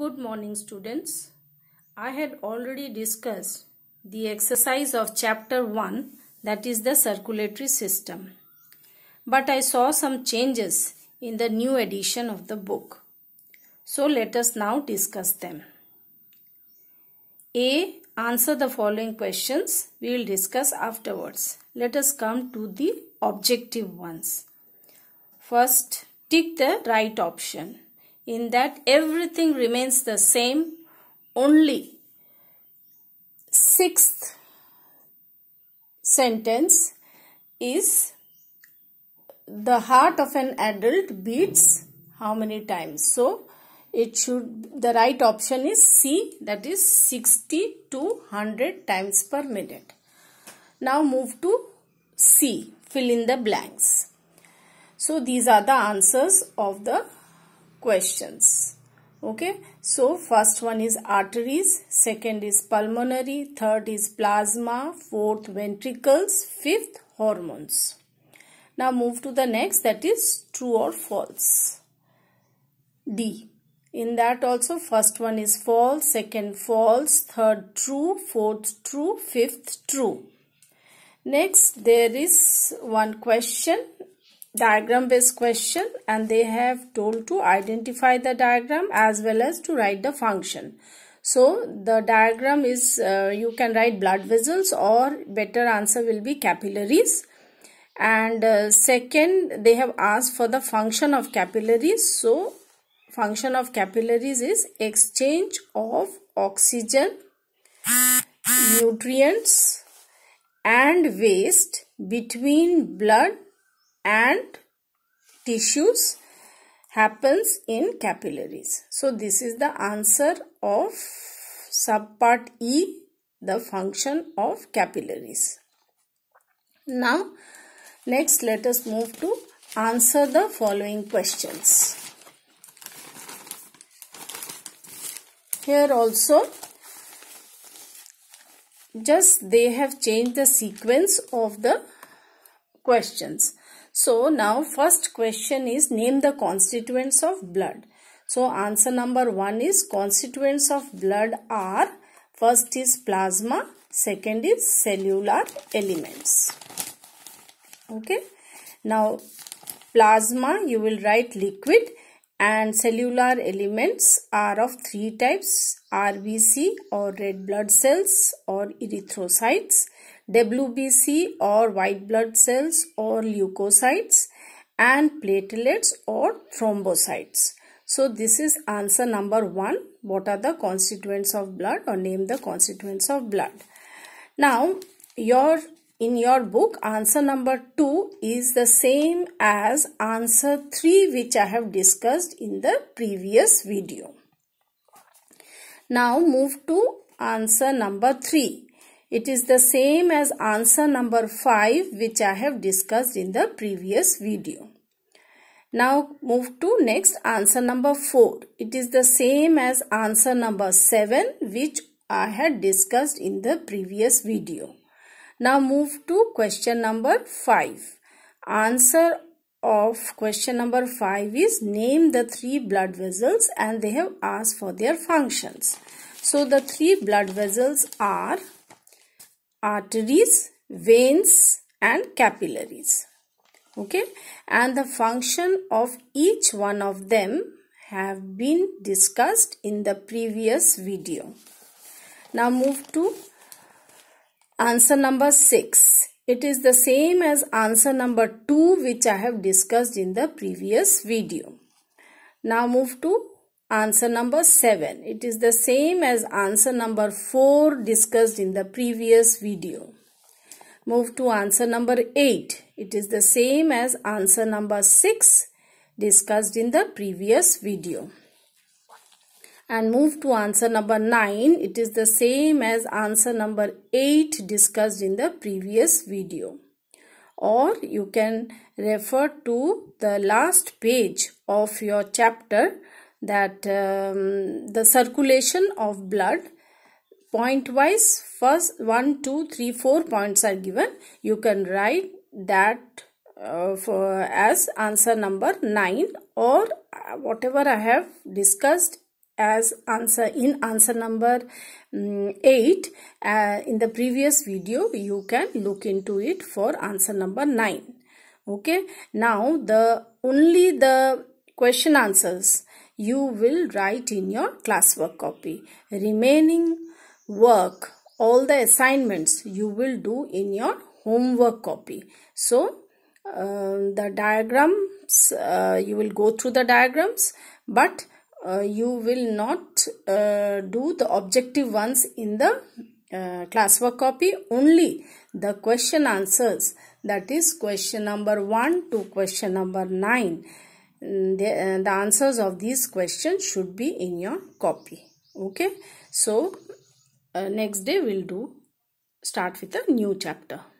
Good morning students. I had already discussed the exercise of chapter 1 that is the circulatory system. But I saw some changes in the new edition of the book. So let us now discuss them. A. Answer the following questions we will discuss afterwards. Let us come to the objective ones. First, tick the right option in that everything remains the same only sixth sentence is the heart of an adult beats how many times so it should the right option is c that is 60 to 100 times per minute now move to c fill in the blanks so these are the answers of the questions okay so first one is arteries second is pulmonary third is plasma fourth ventricles fifth hormones now move to the next that is true or false d in that also first one is false second false third true fourth true fifth true next there is one question diagram based question and they have told to identify the diagram as well as to write the function. So the diagram is uh, you can write blood vessels or better answer will be capillaries and uh, second they have asked for the function of capillaries. So function of capillaries is exchange of oxygen, nutrients and waste between blood and tissues happens in capillaries. So this is the answer of subpart E, the function of capillaries. Now, next let us move to answer the following questions. Here also, just they have changed the sequence of the questions. So now first question is name the constituents of blood. So answer number 1 is constituents of blood are first is plasma, second is cellular elements. Okay. Now plasma you will write liquid and cellular elements are of three types RBC or red blood cells or erythrocytes WBC or white blood cells or leukocytes and platelets or thrombocytes. So this is answer number one. What are the constituents of blood or name the constituents of blood. Now your in your book answer number 2 is the same as answer 3 which I have discussed in the previous video. Now move to answer number 3. It is the same as answer number 5 which I have discussed in the previous video. Now move to next answer number 4. It is the same as answer number 7 which I had discussed in the previous video. Now move to question number 5. Answer of question number 5 is name the three blood vessels and they have asked for their functions. So the three blood vessels are arteries, veins and capillaries. Okay. And the function of each one of them have been discussed in the previous video. Now move to answer number 6. It is the same as answer number 2 which I have discussed in the previous video. Now move to Answer number 7. It is the same as answer number 4 discussed in the previous video. Move to answer number 8. It is the same as answer number 6 discussed in the previous video. And move to answer number 9. It is the same as answer number 8 discussed in the previous video. Or you can refer to the last page of your chapter that um, the circulation of blood point wise first 1 2 3 4 points are given you can write that uh, for as answer number 9 or uh, whatever i have discussed as answer in answer number um, 8 uh, in the previous video you can look into it for answer number 9 okay now the only the question answers you will write in your classwork copy. Remaining work, all the assignments you will do in your homework copy. So, uh, the diagrams, uh, you will go through the diagrams, but uh, you will not uh, do the objective ones in the uh, classwork copy, only the question answers, that is question number 1 to question number 9 Mm, the, uh, the answers of these questions should be in your copy okay so uh, next day we'll do start with a new chapter